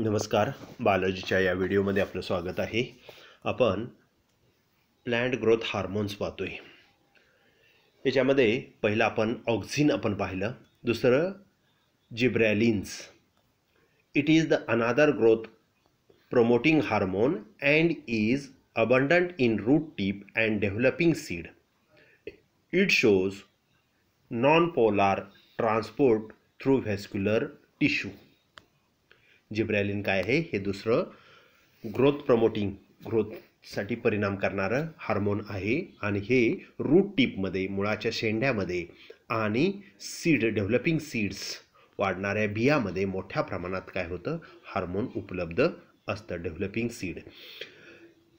नमस्कार बायोलॉजीच्या या व्हिडिओमध्ये आपलं स्वागत आहे आपण प्लॅन्ट ग्रोथ हार्मोन्स पाहतो आहे याच्यामध्ये पहिलं आपण ऑक्झिन आपण पाहिलं दुसरं gibberellins it is the another growth promoting hormone and is abundant in root tip and developing seed it shows non polar transport through vascular tissue gibberellin काय आहे हे दुसरं ग्रोथ प्रमोटिंग ग्रोथसाठी परिणाम करणारं हार्मोन आहे आणि हे रूट टीपमध्ये मुळाच्या शेंड्यामध्ये आणि सीड डेव्हलपिंग सीड्स वाढणाऱ्या बियामध्ये मोठ्या प्रमाणात काय होतं हार्मोन उपलब्ध असतं developing seed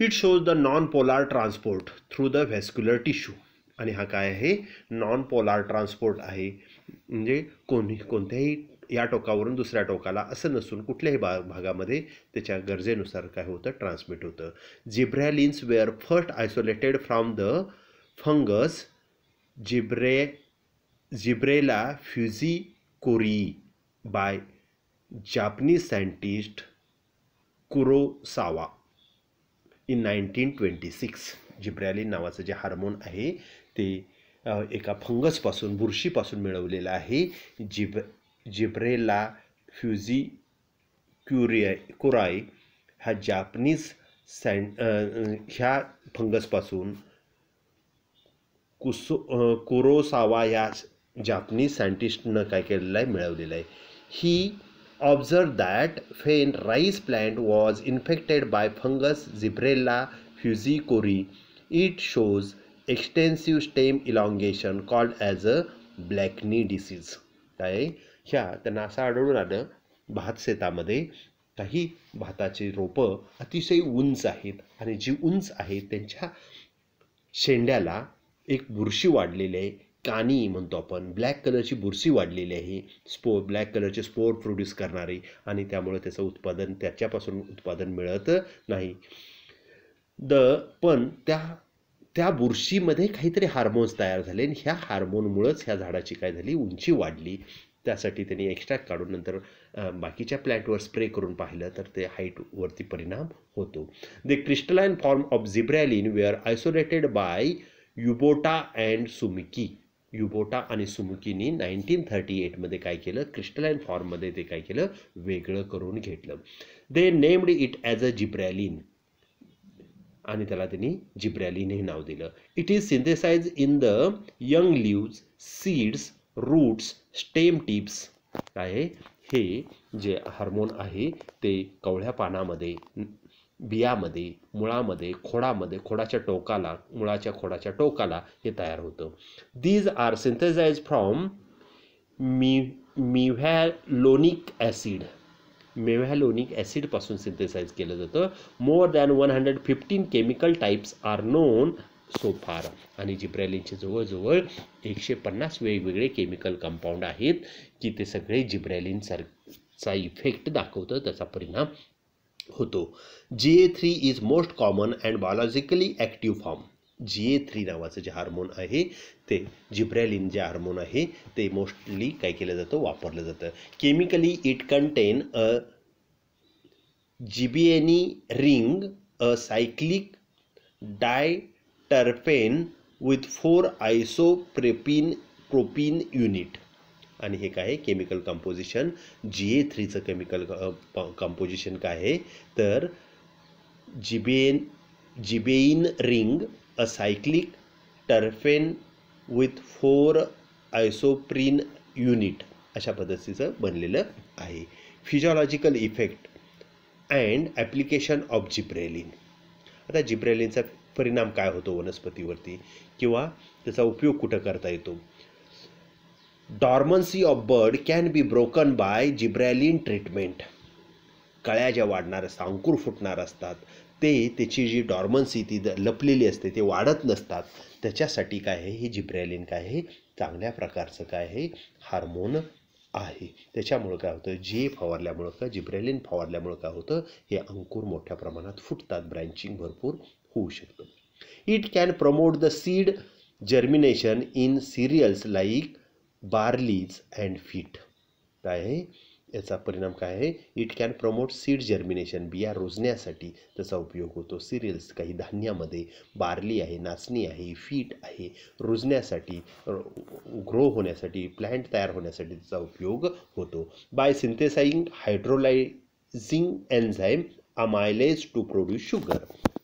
it shows the non polar transport through the vascular tissue आणि हा काय आहे नॉन पोलार ट्रान्सपोर्ट आहे म्हणजे कोणी कोणत्याही या टोकावरून दुसऱ्या टोकाला असं नसून कुठल्याही भा भागामध्ये त्याच्या गरजेनुसार काय होतं ट्रान्समिट होतं gibberellins were first isolated from the fungus जिब्रे Gibberella fujikuroi by Japanese scientist Kurosawa in nineteen twenty six gibberellin नावाचं जे हार्मोन आहे ते एका फंगसपासून बुरशीपासून मिळवलेला आहे जिब जिब्रेला फ्युझी क्युरिया कुराय हा जापनीज सँड ह्या फंगसपासून कुसो कुरोसावा या जापनीज सायंटिस्टनं काय केलेलं आहे मिळवलेलं आहे ही ऑब्झर्व दॅट फेन rice plant was infected by fungus Gibberella fujikuroi it shows extensive stem elongation called as a bakanae disease काय ह्या त्यांना असं आढळून आलं भात शेतामध्ये काही भाताची रोपं अतिशय उंच आहेत आणि जी उंच आहे त्यांच्या शेंड्याला एक बुरशी वाढलेली आहे कानी म्हणतो आपण ब्लॅक कलरची बुरशी वाढलेली आहे स्पो ब्लॅक कलरचे स्पोर प्रोड्यूस करणारी आणि त्यामुळे त्याचं उत्पादन त्याच्यापासून उत्पादन मिळत नाही द पण त्या त्या बुरशीमध्ये काहीतरी हार्मोन्स तयार झाले आणि ह्या हार्मोनमुळंच ह्या झाडाची काय झाली उंची वाढली त्यासाठी त्यांनी एक्स्ट्रॅक्ट काढून नंतर बाकीच्या प्लॅटवर स्प्रे करून पाहिलं तर ते हाईटवरती परिणाम होतो they crystalline form of gibberellin are isolated by Yabuta and Sumiki Yabuta आणि सुमुकीनी नाईन्टीन थर्टी एटमध्ये काय केलं क्रिस्टलाइन फॉर्ममध्ये ते काय केलं वेगळं करून घेतलं they named it as a gibberellin आणि त्याला त्यांनी जिब्रॅलिन हे नाव दिलं it is synthesise in the young leaves seeds roots stem tips काय हे जे हार्मोन आहे ते कवळ्या पानामध्ये बियामध्ये मुळामध्ये खोडामध्ये खोडाच्या टोकाला मुळाच्या खोडाच्या टोकाला हे तयार होतं दीज आर सिंथेसाइज फ्रॉम मि मिव्हॅलोनिक ॲसिड मेव्हॅलोनिक ॲसिडपासून सिंथेसाईज केलं जातं more than one hundred fifteen chemical types are known so far आणि जिब्रॅलिनचे जवळजवळ एकशे पन्नास वेगवेगळे केमिकल कंपाऊंड आहेत की ते सगळे जिब्रॅलिन सारचा इफेक्ट दाखवतं त्याचा परिणाम होतो G A three is most common and biologically active form G A three नावाचं जे हार्मोन आहे ते जिब्रॅलिन जे हार्मोन आहे ते मोस्टली काय केलं जातं वापरलं जातं chemically it contain a gibbane ring a cyclic terpene with four प्रेपिन प्रोपिन युनिट आणि हे काय आहे केमिकल कंपोजिशन जी ए थ्रीचं केमिकल कंपोजिशन काय आहे तर gibbane gibbane ring a cyclic terpene with four isoprene unit अशा पद्धतीचं बनलेलं आहे physiological effect and application of gibberellin आता जिप्रेलिनचा परिणाम काय होतो वनस्पतीवरती किंवा त्याचा उपयोग कुठं करता येतो dormancy of bud can be broken by gibberellin treatment कळ्या ज्या वाढणार अंकुर फुटणार असतात ते त्याची जी डॉर्मन्सी ती लपलेली असते ते वाढत नसतात त्याच्यासाठी काय आहे हे जिब्रॅलिन काय आहे चांगल्या प्रकारचं काय आहे हार्मोन आहे त्याच्यामुळं काय होतं जे फवारल्यामुळं का जिब्रॅलिन फवारल्यामुळं काय होतं हे अंकुर मोठ्या प्रमाणात फुटतात ब्रँचिंग भरपूर होऊ शकतं it can promote the seed germination in cereals like barleys and wheat काय आहे याचा परिणाम काय आहे it can promote seed germination बिया रुजण्यासाठी त्याचा उपयोग होतो सिरियल्स काही धान्यामध्ये बार्ली आहे नाचणी आहे फीट आहे रुजण्यासाठी ग्रो होण्यासाठी प्लॅन्ट तयार होण्यासाठी त्याचा उपयोग होतो by synthesising hydrolysing enzyme amylase to produce sugar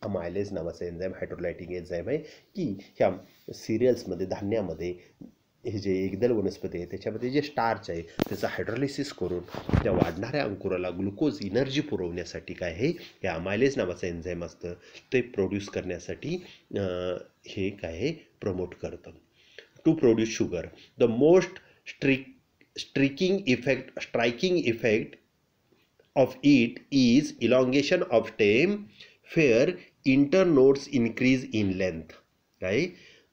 amylase नावाचं एन्झाईम हायड्रोलायटिंग एन्झाईम आहे की ह्या सिरियल्समध्ये धान्यामध्ये हे जे एकदल वनस्पती आहे त्याच्यामध्ये जे स्टार्च आहे त्याचं हायड्रोलिसिस करून त्या वाढणाऱ्या अंकुराला ग्लुकोज एनर्जी पुरवण्यासाठी काय आहे हे अमायलेज नावाचं एन्झाईम असतं ते प्रोड्यूस करण्यासाठी हे काय आहे प्रमोट करतं to produce sugar the most स्ट्रिक striking effect striking effect of it is elongation of stem where internodes increase in length काय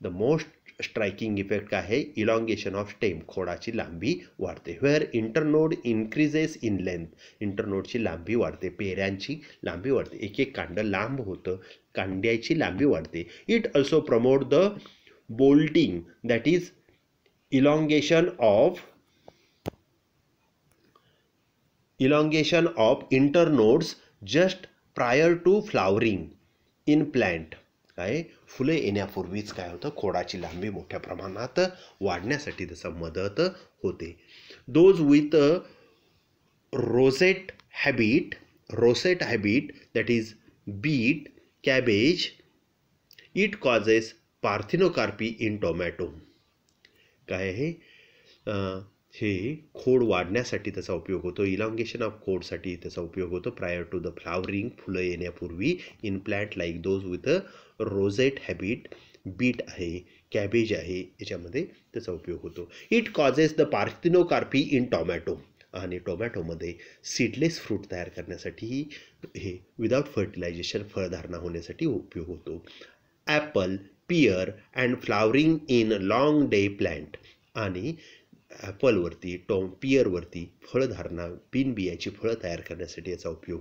द मोस्ट स्ट्राइकिंग इफेक्ट का है इलॉन्गेशन ऑफ स्टेम खोडाची लांबी वाढते where internode increases in length इंटरनोडची लांबी वाढते पेऱ्यांची लांबी वाढते एक एक कांड लांब होतं कांड्याची लांबी वाढते it also promote the bolting that is elongation of elongation of internodes just prior to flowering in plant काय फुले येण्यापूर्वीच काय होतं खोडाची लांबी मोठ्या प्रमाणात वाढण्यासाठी त्याचं मदत होते those with rosette habit rosette habit that is beet cabbage it causes parthenocarpy in tomato काय आहे हे खोड वाढण्यासाठी त्याचा उपयोग होतो इलाँगेशन ऑफ खोडसाठी त्याचा उपयोग होतो प्रायर टू द फ्लावरिंग फुलं येण्यापूर्वी in plant like those with a rosette habit beet आहे कॅबेज आहे याच्यामध्ये त्याचा उपयोग होतो it causes the parthenocarpy in tomato आणि टोमॅटोमध्ये सीडलेस फ्रूट तयार करण्यासाठी हे विदाउट फर्टिलायझेशन फळधारणा होण्यासाठी उपयोग होतो apple pear and flowering in long day plant आणि ॲपलवरती टॉम पियरवरती फळधारणा बिनबियाची फळं तयार करण्यासाठी याचा उपयोग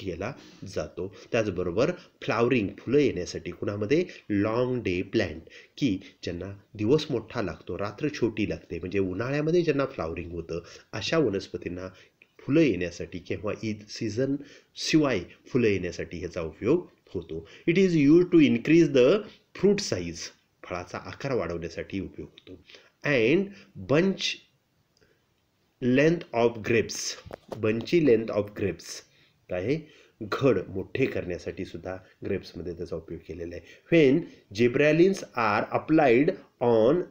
केला जातो त्याचबरोबर फ्लावरिंग फुलं येण्यासाठी कुणामध्ये लाँग डे प्लॅन्ट की ज्यांना दिवस मोठा लागतो रात्र छोटी लागते म्हणजे उन्हाळ्यामध्ये ज्यांना फ्लावरिंग होतं अशा वनस्पतींना फुलं येण्यासाठी किंवा ईद सीझन शिवाय फुलं येण्यासाठी ह्याचा उपयोग होतो it is use to increase the fruit size फळाचा आकार वाढवण्यासाठी उपयोग होतो and bunch length of grapes bunch length of grapes काय आहे घड मोठे करण्यासाठी सुद्धा ग्रेप्समध्ये त्याचा उपयोग केलेला आहे when gibberellins are applied on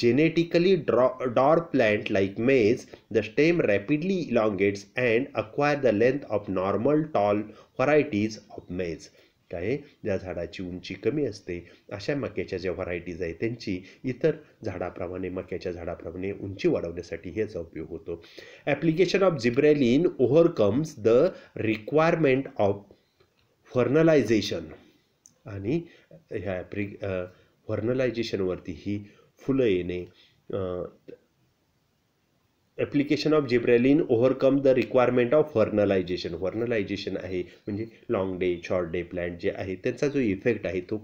genetically dwarf dwarf plant like maize the stem rapidly elongates and acquire the length of normal tall varieties of maize काय ज्या झाडाची उंची कमी असते अशा मक्याच्या ज्या व्हरायटीज आहेत त्यांची इतर झाडाप्रमाणे मक्याच्या झाडाप्रमाणे उंची वाढवण्यासाठी ह्याचा उपयोग होतो application of gibberellin overcomes the requirement of vernalisation आणि ह्या ॲप्रि फर्नलायझेशनवरती ही फुलं येणे application of gibberellin overcome the requirement of vernalisation vernalisation आहे म्हणजे long day short day plant जे आहे त्यांचा जो इफेक्ट आहे तो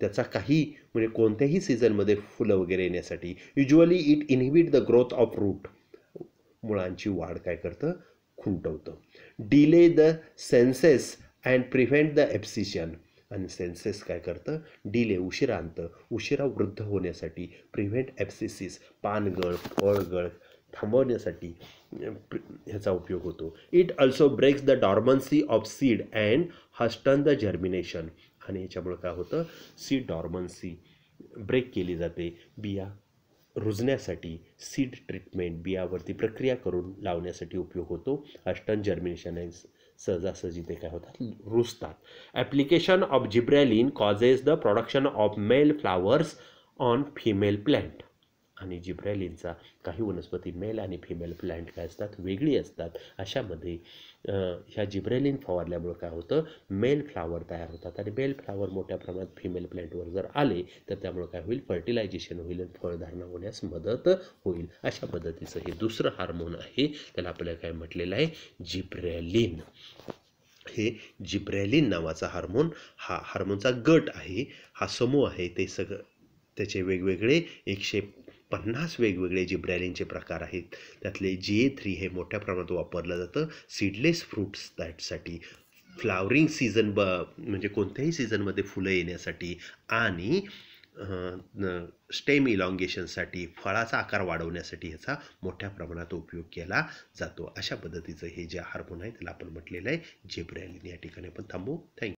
त्याचा काही म्हणजे कोणत्याही सीझनमध्ये फुलं वगैरे येण्यासाठी usually it inhibit the growth of root मुळांची वाढ काय करतं खुंटवतं delay the senses and prevent the abscission आणि सेन्सेस काय करतं डिले उशिरा आणतं उशिरा वृद्ध होण्यासाठी प्रिव्हेंट ॲप्सिसिस पानगळ फळगळ थांबवण्यासाठी ह्याचा उपयोग होतो it also breaks the dormancy of seed and hasten the germination आणि याच्यामुळे काय होतं सीड डॉर्मन्सी ब्रेक केली जाते बिया रुजण्यासाठी सीड ट्रीटमेंट बियावरती प्रक्रिया करून लावण्यासाठी उपयोग होतो अष्टन जर्मिनेशन सहजासहजी ते काय होतात रुजतात application of gibberellin causes the production of male flowers on female plant आणि जिब्रॅलिनचा काही वनस्पती मेल आणि फिमेल प्लॅन्ट काय असतात वेगळी असतात अशामध्ये ह्या जिब्रॅलिन फवारल्यामुळे काय होतं मेल फ्लावर तयार होतात आणि मेल फ्लावर मोठ्या प्रमाणात फिमेल प्लँटवर जर आले तर त्यामुळे काय होईल फर्टिलायझेशन होईल आणि फळधारणा होण्यास मदत होईल अशा पद्धतीचं हे दुसरं हार्मोन आहे त्याला आपल्याला काय म्हटलेलं आहे जिब्रॅलिन हे जिब्रॅलिन नावाचा हार्मोन हा हार्मोनचा गट आहे हा समूह आहे ते सगळं त्याचे वेगवेगळे एकशे पन्नास वेगवेगळे जे ब्रॅलिनचे प्रकार आहेत त्यातले जे थ्री हे मोठ्या प्रमाणात वापरलं जातं सीडलेस फ्रूट्स दॅटसाठी फ्लावरिंग सीझन ब म्हणजे कोणत्याही सीझनमध्ये फुलं येण्यासाठी आणि स्टेम इलॉंगेशनसाठी फळाचा आकार वाढवण्यासाठी ह्याचा मोठ्या प्रमाणात उपयोग केला जातो अशा पद्धतीचं हे जे हार्मोन आहे त्याला आपण म्हटलेलं आहे जेब्रॅलिन या ठिकाणी आपण थांबू थँक्यू